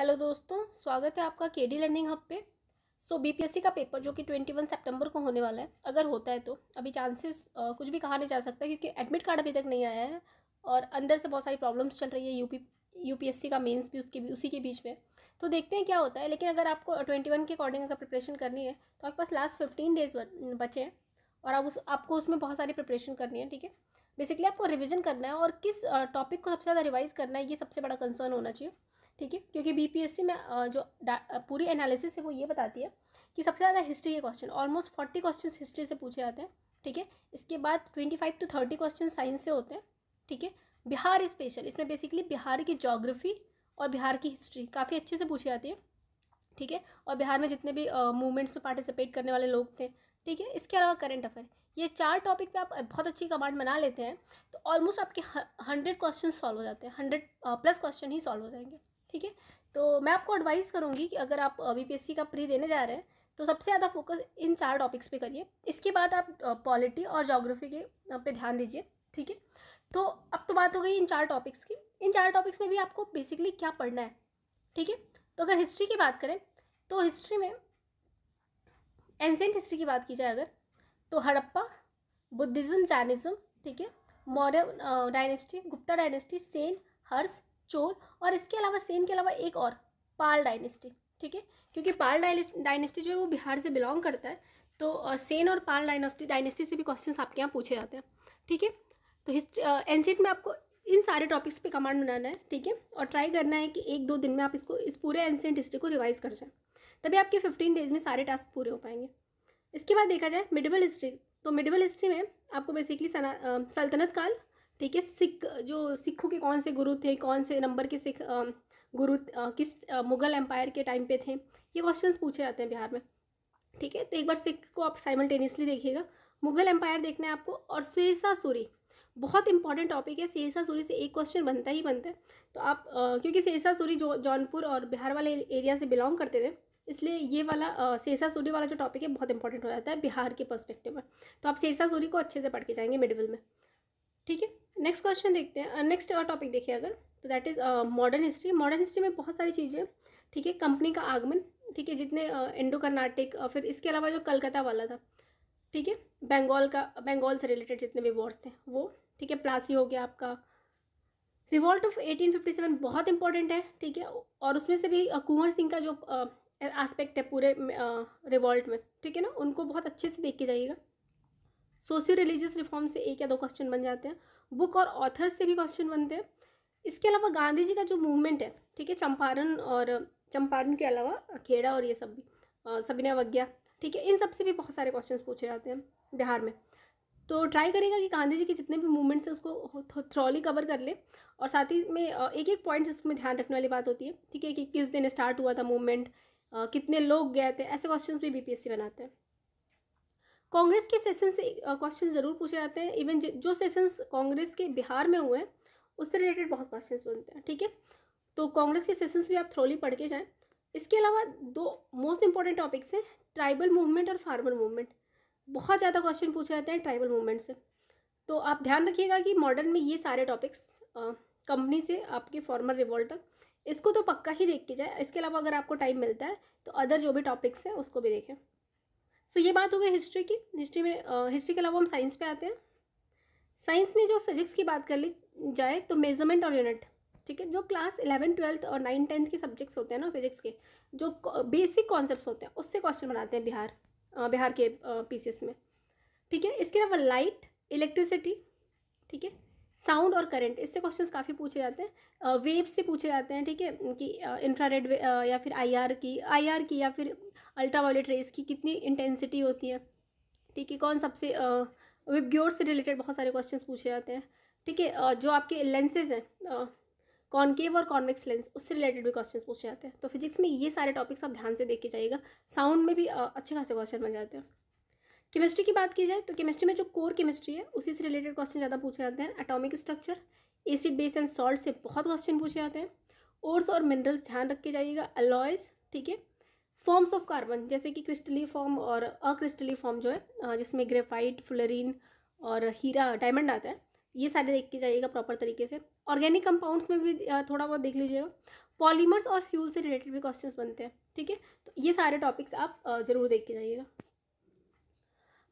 hello दोस्तों स्वागत है आपका के डी लर्निंग हब पे सो so, बीपीएससी का पेपर जो कि ट्वेंटी वन सेप्टेम्बर को होने वाला है अगर होता है तो अभी चांसेस कुछ भी कहा नहीं जा सकता क्योंकि एडमिट कार्ड अभी तक नहीं आया है और अंदर से बहुत सारी प्रॉब्लम्स चल रही है यूपी यूपीएससी का मेंस भी उसके उसी के बीच में तो देखते हैं क्या होता है लेकिन अगर आपको ट्वेंटी वन के अकॉर्डिंग अगर प्रिपरेशन करनी है तो आपके पास लास्ट फिफ्टीन डेज बचे हैं और आप उस आपको उसमें बहुत सारी प्रिपरेशन करनी है ठीक है बेसिकली आपको रिविजन करना है और किस टॉपिक को सबसे ज़्यादा रिवाइज़ करना है ये सबसे बड़ा कंसर्न होना चाहिए ठीक है क्योंकि बीपीएससी में जो पूरी एनालिसिस है वो ये बताती है कि सबसे ज़्यादा हिस्ट्री के question almost forty question history से पूछे जाते हैं ठीक है इसके बाद twenty five to thirty question science से होते हैं ठीक है बिहार स्पेशल इसमें बेसिकली बिहार की जोग्राफी और बिहार की हिस्ट्री काफ़ी अच्छे से पूछी जाती है ठीक है और बिहार में जितने भी मूवमेंट्स में पार्टिसिपेट करने वाले लोग थे ठीक है इसके अलावा करंट अफेयर ये चार टॉपिक पे आप बहुत अच्छी कमांड बना लेते हैं तो ऑलमोस्ट आपके हंड्रेड क्वेश्चन सॉल्व हो जाते हैं हंड्रेड प्लस क्वेश्चन ही सॉल्व हो जाएंगे ठीक है तो मैं आपको एडवाइस करूँगी कि अगर आप बी का प्री देने जा रहे हैं तो सबसे ज़्यादा फोकस इन चार टॉपिक्स पे करिए इसके बाद आप पॉलिटी और जोग्राफी के पे ध्यान दीजिए ठीक है तो अब तो बात हो गई इन चार टॉपिक्स की इन चार टॉपिक्स में भी आपको बेसिकली क्या पढ़ना है ठीक है तो अगर हिस्ट्री की बात करें तो हिस्ट्री में एंसेंट हिस्ट्री की बात की जाए अगर तो हड़प्पा बुद्धिज़्म जैनिज़्म ठीक है मौर्य डायनेस्टी गुप्ता डायनेस्टी सेन हर्ष चोल और इसके अलावा सेन के अलावा एक और पाल डायनेस्टी ठीक है क्योंकि पाल डायनेस्टी जो है वो बिहार से बिलोंग करता है तो सेन और पाल डायनेस्टी डायनेस्टी से भी क्वेश्चन आपके यहाँ पूछे जाते हैं ठीक है तो हिस्ट्री एन में आपको इन सारे टॉपिक्स पे कमांड बनाना है ठीक है और ट्राई करना है कि एक दो दिन में आप इसको इस पूरे एनसीट हिस्ट्री को रिवाइज कर जाए तभी आपके फिफ्टीन डेज में सारे टास्क पूरे हो पाएंगे इसके बाद देखा जाए मिडिबल हिस्ट्री तो मिडिबल हिस्ट्री में आपको बेसिकली सल्तनत काल ठीक है सिख जो सिखों के कौन से गुरु थे कौन से नंबर के सिख गुरु किस मुगल एम्पायर के टाइम पे थे ये क्वेश्चंस पूछे जाते हैं बिहार में ठीक है तो एक बार सिख को आप साइमल्टेनियसली देखिएगा मुगल एम्पायर देखना है आपको और शेरशाह सूरी बहुत इंपॉर्टेंट टॉपिक है शेरशाह सूरी से एक क्वेश्चन बनता ही बनता है तो आप क्योंकि शेरशाह सूरी जो जौनपुर और बिहार वाले एरिया से बिलोंग करते थे इसलिए ये वाला शेरशाह सूरी वाला जो टॉपिक है बहुत इंपॉर्टेंट हो जाता है बिहार के पर्सपेक्टिव में तो आप शेरशाह सूरी को अच्छे से पढ़ के जाएंगे मिडविल में ठीक है नेक्स्ट क्वेश्चन देखते हैं नेक्स्ट uh, टॉपिक uh, देखिए अगर तो that is modern history modern history में बहुत सारी चीज़ें ठीक है कंपनी का आगमन ठीक है जितने इंडो uh, कर्नाटिक फिर इसके अलावा जो कलकत्ता वाला था ठीक है बंगाल का बंगाल से रिलेटेड जितने भी वॉर्स थे वो ठीक है प्लासी हो गया आपका रिवॉल्ट ऑफ 1857 बहुत इंपॉर्टेंट है ठीक है और उसमें से भी कुंवर सिंह का जो एस्पेक्ट है पूरे रिवॉल्ट में ठीक है ना उनको बहुत अच्छे से देख के जाइएगा सोशियो रिलीजियस रिफॉर्म से एक या दो क्वेश्चन बन जाते हैं बुक और ऑथर से भी क्वेश्चन बनते हैं इसके अलावा गांधी जी का जो मूवमेंट है ठीक है चंपारण और चंपारण के अलावा खेड़ा और ये सब भी सबिना अवज्ञा ठीक है इन सब से भी बहुत सारे क्वेश्चन पूछे जाते हैं बिहार में तो ट्राई करेगा कि गांधी जी के जितने भी मूवमेंट्स हैं उसको थ्रॉली कवर कर ले और साथ ही में एक एक पॉइंट इसमें ध्यान रखने वाली बात होती है ठीक है कि किस दिन स्टार्ट हुआ था मूवमेंट कितने लोग गए थे ऐसे क्वेश्चन भी बीपीएससी बनाते हैं कांग्रेस के सेशन से क्वेश्चन ज़रूर पूछे जाते हैं इवन जो सेशंस कांग्रेस के बिहार में हुए हैं उससे रिलेटेड बहुत क्वेश्चन बनते हैं ठीक है तो कांग्रेस के सेशंस भी आप थ्रोली पढ़ के जाएँ इसके अलावा दो मोस्ट इंपॉर्टेंट टॉपिक्स हैं ट्राइबल मूवमेंट और फार्मर मूवमेंट बहुत ज़्यादा क्वेश्चन पूछे जाते हैं ट्राइबल मूवमेंट से तो आप ध्यान रखिएगा कि मॉडर्न में ये सारे टॉपिक्स कंपनी से आपके फॉर्मर रिवॉल्ट तक इसको तो पक्का ही देख के जाए इसके अलावा अगर आपको टाइम मिलता है तो अदर जो भी टॉपिक्स हैं उसको भी देखें सो so, ये बात हो गई हिस्ट्री की हिस्ट्री में आ, हिस्ट्री के अलावा हम साइंस पे आते हैं साइंस में जो फिजिक्स की बात कर ली जाए तो मेजरमेंट और यूनिट ठीक है जो क्लास इलेवन ट्वेल्थ और नाइन टेंथ के सब्जेक्ट्स होते हैं ना फिजिक्स के जो बेसिक कॉन्सेप्ट होते हैं उससे क्वेश्चन बनाते हैं बिहार आ, बिहार के पी में ठीक है इसके अलावा लाइट इलेक्ट्रिसिटी ठीक है साउंड और करंट इससे क्वेश्चंस काफ़ी पूछे जाते हैं वेव से पूछे जाते हैं ठीक है कि इंफ्रारेड या फिर आईआर की आईआर की या फिर अल्ट्रावायलेट रेस की कितनी इंटेंसिटी होती है ठीक है कौन सबसे विबग्योर से रिलेटेड बहुत सारे क्वेश्चंस पूछे जाते हैं ठीक है जो आपके लेंसेज हैं कॉन्केव और कॉन्वेक्स लेंस उससे रिलेटेड भी क्वेश्चन पूछे जाते हैं तो फिजिक्स में ये सारे टॉपिक्स आप ध्यान से देख के जाइएगा साउंड में भी अच्छे खासे क्वेश्चन बन जाते हैं केमिस्ट्री की बात की जाए तो केमिस्ट्री में जो कोर केमिस्ट्री है उसी से रिलेटेड क्वेश्चन ज़्यादा पूछे जाते हैं atomic structure acid base and salt से बहुत क्वेश्चन पूछे जाते हैं ओर्स और मिनरल्स ध्यान रख के जाइएगा अलॉयज ठीक है फॉर्म्स ऑफ कार्बन जैसे कि क्रिस्टली फॉर्म और अक्रिस्टली फॉर्म जो है जिसमें ग्रेफाइट फ्लोरिन और हीरा डायमंड आता है ये सारे देख के जाइएगा प्रॉपर तरीके से ऑर्गेनिक कंपाउंड्स में भी थोड़ा बहुत देख लीजिएगा पॉलीमर्स और फ्यूल से रिलेटेड भी क्वेश्चंस बनते हैं ठीक है तो ये सारे टॉपिक्स आप ज़रूर देख के जाइएगा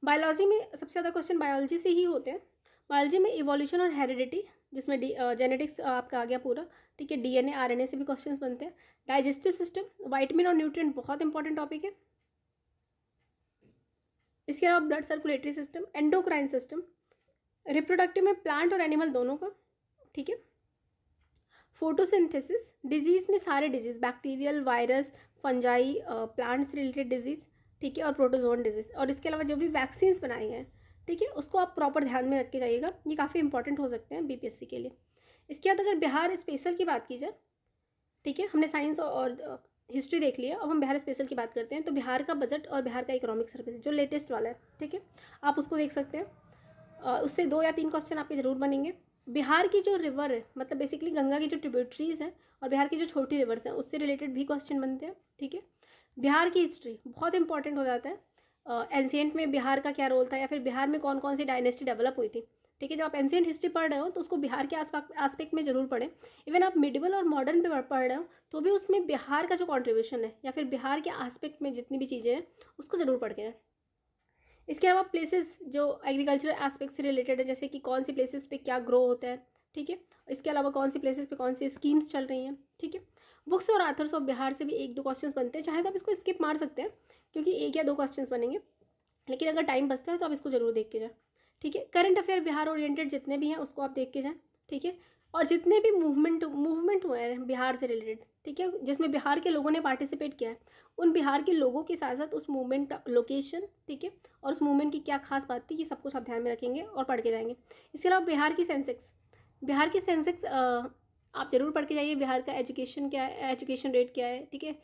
बायोलॉजी में सबसे ज़्यादा क्वेश्चन बायोलॉजी से ही होते हैं बायोलॉजी में इवोल्यूशन और हेरिडिटी जिसमें डी जेनेटिक्स आपका आ गया पूरा ठीक है डीएनए आरएनए से भी क्वेश्चन बनते हैं डाइजेस्टिव सिस्टम वाइटमिन और न्यूट्रिएंट बहुत इंपॉर्टेंट टॉपिक है इसके अलावा blood circulatory system endocrine system reproductive में प्लांट और एनिमल दोनों का ठीक है फोटोसिंथेसिस डिजीज़ में सारे disease bacterial virus fungi plants related disease ठीक है और प्रोटोजोन डिजीज़ और इसके अलावा जो भी वैक्सीन बनाई हैं ठीक है उसको आप प्रॉपर ध्यान में रख के जाइएगा ये काफ़ी इंपॉर्टेंट हो सकते हैं बीपीएससी के लिए इसके बाद अगर बिहार स्पेशल की बात की जाए ठीक है हमने साइंस और हिस्ट्री देख लिया अब हम बिहार स्पेशल की बात करते हैं तो बिहार का बजट और बिहार का इकोनॉमिक सर्विस जो लेटेस्ट वाला है ठीक है आप उसको देख सकते हैं उससे दो या तीन क्वेश्चन आपके ज़रूर बनेंगे बिहार की जो रिवर है मतलब बेसिकली गंगा की जो ट्रिब्यूटरीज हैं और बिहार की जो छोटी रिवर्स हैं उससे रिलेटेड भी क्वेश्चन बनते हैं ठीक है बिहार की हिस्ट्री बहुत इंपॉर्टेंट हो जाता है एंशियंट में बिहार का क्या रोल था या फिर बिहार में कौन कौन सी डायनेस्टी डेवलप हुई थी ठीक है जब आप एंशियंट हिस्ट्री पढ़ रहे हो तो उसको बिहार के आस्पेक्ट में ज़रूर पढ़ें इवन आप मिडिवल और मॉडर्न पे पढ़ रहे हो तो भी उसमें बिहार का जो कॉन्ट्रीब्यूशन है या फिर बिहार के आस्पेक्ट में जितनी भी चीज़ें हैं उसको ज़रूर पढ़ के हैं इसके अलावा प्लेसेस जो एग्रीकल्चर एस्पेक्ट से रिलेटेड है जैसे कि कौन सी प्लेसेस पे क्या ग्रो होता है ठीक है इसके अलावा कौन सी प्लेसेस पे कौन सी स्कीम्स चल रही हैं ठीक है बुक्स और आथर्स ऑफ बिहार से भी एक दो क्वेश्चन बनते हैं चाहे तो आप इसको स्किप मार सकते हैं क्योंकि एक या दो क्वेश्चन बनेंगे लेकिन अगर टाइम बचता है तो आप इसको जरूर देख के जाए ठीक है करंट अफेयर बिहार ओरिएंटेड जितने भी हैं उसको आप देख के जाएँ ठीक है और जितने भी मूवमेंट मूवमेंट हुए हैं बिहार से रिलेटेड ठीक है जिसमें बिहार के लोगों ने पार्टिसिपेट किया है उन बिहार के लोगों के साथ साथ उस मूवमेंट लोकेशन ठीक है और उस मूवमेंट की क्या खास बात थी ये सब कुछ आप ध्यान में रखेंगे और पढ़ के जाएंगे इसके अलावा बिहार की सेंसेक्स बिहार की सेंसेक्स आप ज़रूर पढ़ के जाइए बिहार का एजुकेशन क्या है एजुकेशन रेट क्या है ठीक है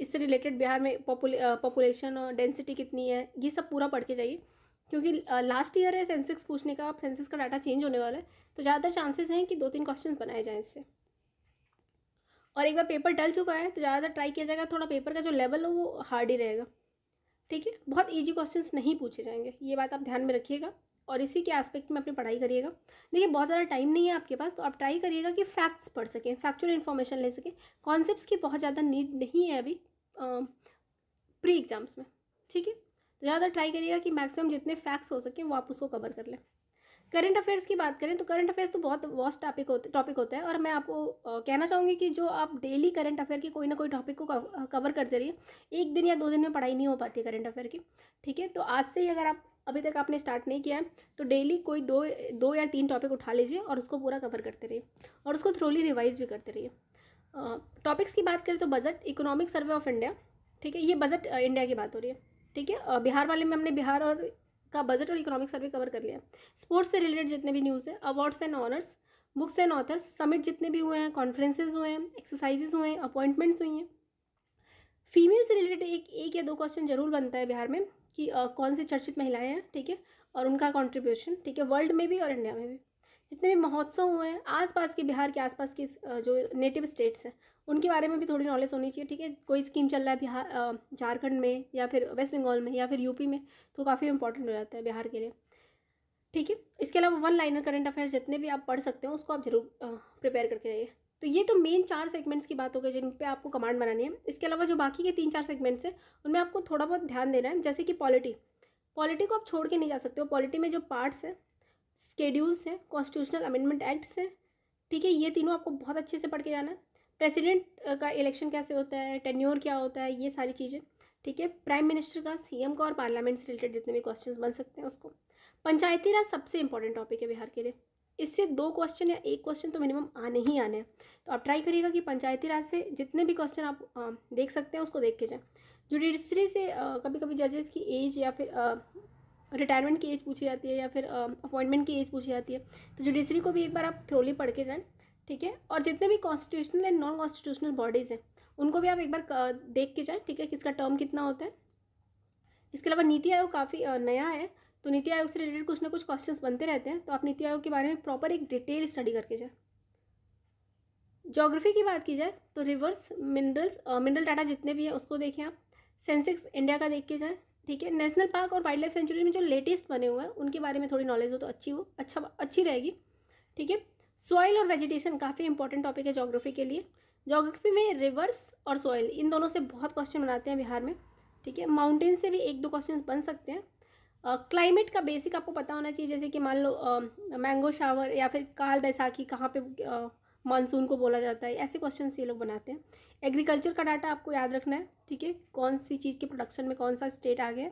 इससे रिलेटेड बिहार में पॉपुलेशन और डेंसिटी कितनी है ये सब पूरा पढ़ के जाइए क्योंकि लास्ट ईयर है सेंसेक्स पूछने का अब सेंसेक्स का डाटा चेंज होने वाला है तो ज़्यादातर चांसेस हैं कि दो तीन क्वेश्चन बनाए जाएँ इससे और एक बार पेपर डल चुका है तो ज़्यादातर ट्राई किया जाएगा थोड़ा पेपर का जो लेवल है वो हार्ड ही रहेगा ठीक है बहुत ईजी क्वेश्चन नहीं पूछे जाएंगे ये बात आप ध्यान में रखिएगा और इसी के एस्पेक्ट में अपनी पढ़ाई करिएगा देखिए बहुत ज़्यादा टाइम नहीं है आपके पास तो आप ट्राई करिएगा कि फैक्ट्स पढ़ सकें फैक्चुअल इन्फॉर्मेशन ले सकें कॉन्सेप्ट्स की बहुत ज़्यादा नीड नहीं है अभी प्री एग्ज़ाम्स में ठीक है तो ज़्यादा ट्राई करिएगा कि मैक्सिमम जितने फैक्ट्स हो सके वो आप उसको कवर कर लें करंट अफेयर्स की बात करें तो करंट अफेयर्स तो बहुत वॉस्ट टॉपिक होते टॉपिक होता है और मैं आपको कहना चाहूँगी कि जो आप डेली करंट अफेयर के कोई ना कोई टॉपिक को कवर करते रहिए एक दिन या दो दिन में पढ़ाई नहीं हो पाती है करंट अफेयर की ठीक है तो आज से ही अगर आप अभी तक आपने स्टार्ट नहीं किया है तो डेली कोई दो दो या तीन टॉपिक उठा लीजिए और उसको पूरा कवर करते रहिए और उसको थ्रोली रिवाइज भी करते रहिए टॉपिक्स की बात करें तो budget economic survey of India ठीक है ये बजट इंडिया की बात हो रही है ठीक है बिहार वाले में हमने बिहार और का बजट और इकोनॉमिक सर्वे कवर कर लिया स्पोर्ट्स से रिलेटेड जितने भी न्यूज़ है awards and honours books and authors summit जितने भी हुए हैं कॉन्फ्रेंसेज हुए हैं एक्सरसाइजेज हुए हैं अपॉइंटमेंट्स हुई हैं फीमेल से रिलेटेड एक एक या दो क्वेश्चन जरूर बनता है बिहार में कि कौन सी चर्चित महिलाएं हैं ठीक है और उनका कंट्रीब्यूशन ठीक है वर्ल्ड में भी और इंडिया में भी जितने भी महोत्सव हुए हैं आसपास के बिहार के आसपास के जो नेटिव स्टेट्स हैं उनके बारे में भी थोड़ी नॉलेज होनी चाहिए ठीक है कोई स्कीम चल रहा है बिहार झारखंड में या फिर वेस्ट बंगाल में या फिर यूपी में तो काफ़ी इंपॉर्टेंट हो जाता है बिहार के लिए ठीक है इसके अलावा वन लाइनर करंट अफेयर्स जितने भी आप पढ़ सकते हो उसको आप जरूर प्रिपेयर करके जाइए तो ये तो मेन चार सेगमेंट्स की बात हो गई जिन पे आपको कमांड बनानी है इसके अलावा जो बाकी के तीन चार सेगमेंट्स हैं उनमें आपको थोड़ा बहुत ध्यान देना है जैसे कि पॉलिटी पॉलिटी को आप छोड़ के नहीं जा सकते हो पॉलिटी में जो पार्ट्स हैं स्केड्यूल्स हैं कॉन्स्टिट्यूशनल अमेंडमेंट एक्ट्स हैं ठीक है ये तीनों आपको बहुत अच्छे से पढ़ के जाना है प्रेसिडेंट का इलेक्शन कैसे होता है टेन्योर क्या होता है ये सारी चीज़ें ठीक है प्राइम मिनिस्टर का सीएम का और पार्लियामेंट से रिलेटेड जितने भी क्वेश्चंस बन सकते हैं उसको पंचायती राज सबसे इंपॉर्टेंट टॉपिक है बिहार के लिए इससे दो क्वेश्चन या एक क्वेश्चन तो मिनिमम आने ही आने हैं तो आप ट्राई करिएगा कि पंचायती राज से जितने भी क्वेश्चन आप आ, देख सकते हैं उसको देख के जाएँ जुडिशरी से आ, कभी कभी जजेस की एज या फिर रिटायरमेंट की एज पूछी जाती है या फिर अपॉइंटमेंट की एज पूछी जाती है तो जुडिशरी को भी एक बार आप थ्रोली पढ़ के जाएँ ठीक है और जितने भी constitutional and non constitutional bodies हैं उनको भी आप एक बार देख के जाएँ ठीक है किसका टर्म कितना होता है इसके अलावा नीति आयोग काफ़ी नया है तो नीति आयोग से रिलेटेड कुछ ना कुछ क्वेश्चंस बनते रहते हैं तो आप नीति आयोग के बारे में प्रॉपर एक डिटेल स्टडी करके जाए जोग्राफी की बात की जाए तो रिवर्स मिनरल्स मिनरल डाटा जितने भी हैं उसको देखें आप सेंसेक्स इंडिया का देख के जाए ठीक है नेशनल पार्क और वाइल्ड लाइफ सेंचुरी में जो लेटेस्ट बने हुए हैं उनके बारे में थोड़ी नॉलेज हो तो अच्छी हो अच्छा अच्छी रहेगी ठीक है सॉइल और वेजिटेशन काफ़ी इंपॉर्टेंट टॉपिक है जोग्राफी के लिए जोग्राफी में रिवर्स और सॉइल इन दोनों से बहुत क्वेश्चन बनाते हैं बिहार में ठीक है माउंटेन से भी एक दो क्वेश्चन बन सकते हैं क्लाइमेट का बेसिक आपको पता होना चाहिए जैसे कि मान लो मैंगो शावर या फिर काल बैसाखी कहाँ पे मानसून को बोला जाता है ऐसे क्वेश्चन ये लोग बनाते हैं एग्रीकल्चर का डाटा आपको याद रखना है ठीक है कौन सी चीज़ के प्रोडक्शन में कौन सा स्टेट आ गया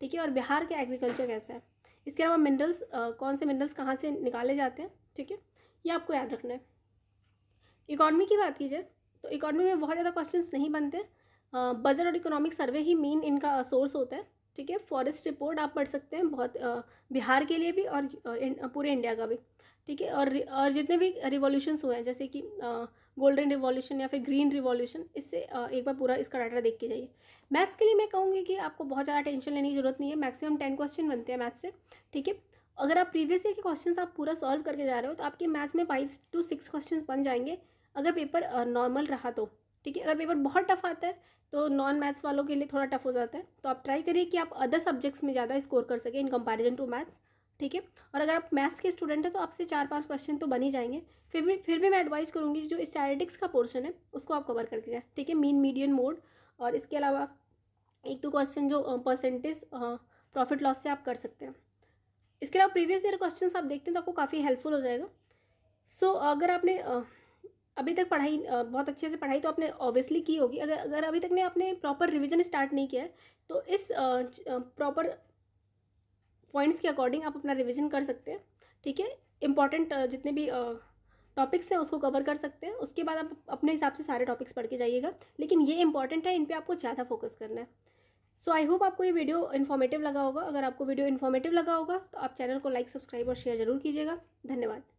ठीक है और बिहार का एग्रीकल्चर कैसा है इसके अलावा मिनरल्स कौन से मिनरल्स कहाँ से निकाले जाते हैं ठीक है ये आपको याद रखना है इकॉनमी की बात की जाए तो इकॉनमी में बहुत ज़्यादा क्वेश्चंस नहीं बनते बजट और इकोनॉमिक सर्वे ही मेन इनका सोर्स होता है ठीक है फॉरेस्ट रिपोर्ट आप पढ़ सकते हैं बहुत बिहार के लिए भी और पूरे इंडिया का भी ठीक है और और जितने भी रिवॉल्यूशंस हुए हैं जैसे कि गोल्डन रिवॉल्यूशन या फिर ग्रीन रिवॉल्यूशन इससे एक बार पूरा इसका डाटा देख के जाइए मैथ्स के लिए मैं कहूँगी कि आपको बहुत ज़्यादा टेंशन लेने की जरूरत नहीं है मैक्सिमम टेन क्वेश्चन बनते हैं मैथ्स से ठीक है अगर आप प्रीवियस ईयर के क्वेश्चन आप पूरा सॉल्व करके जा रहे हो तो आपके मैथ्स में फाइव टू सिक्स क्वेश्चन बन जाएंगे अगर पेपर नॉर्मल रहा तो ठीक है अगर पेपर बहुत टफ आता है तो नॉन मैथ्स वालों के लिए थोड़ा टफ हो जाता है तो आप ट्राई करिए कि आप अदर सब्जेक्ट्स में ज़्यादा स्कोर कर सकें इन कंपैरिजन टू मैथ्स ठीक है और अगर आप मैथ्स के स्टूडेंट हैं तो आपसे चार पांच क्वेश्चन तो बन ही जाएंगे फिर भी फिर भी मैं एडवाइस करूँगी जो स्टैटिक्स का पोर्शन है उसको आप कवर करके जाए ठीक है मीन मीडियन मोड और इसके अलावा एक दो क्वेश्चन जो परसेंटेज प्रॉफिट लॉस से आप कर सकते हैं इसके अलावा प्रीवियस ईयर क्वेश्चन आप देखते हैं तो आपको काफ़ी हेल्पफुल हो जाएगा सो so, अगर आपने uh, अभी तक पढ़ाई बहुत अच्छे से पढ़ाई तो आपने ऑब्वियसली की होगी अगर अगर अभी तक ने आपने प्रॉपर रिविजन स्टार्ट नहीं किया है तो इस प्रॉपर पॉइंट्स के अकॉर्डिंग आप अपना रिविजन कर सकते हैं ठीक है इंपॉर्टेंट जितने भी टॉपिक्स हैं उसको कवर कर सकते हैं उसके बाद आप अपने हिसाब से सारे टॉपिक्स पढ़ के जाइएगा लेकिन ये इंपॉर्टेंट है इन पर आपको ज़्यादा फोकस करना है सो आई होप आपको ये वीडियो इन्फॉर्मेटिव लगा होगा अगर आपको वीडियो इन्फॉर्मेटिव लगा होगा तो आप चैनल को लाइक सब्सक्राइब और शेयर जरूर कीजिएगा धन्यवाद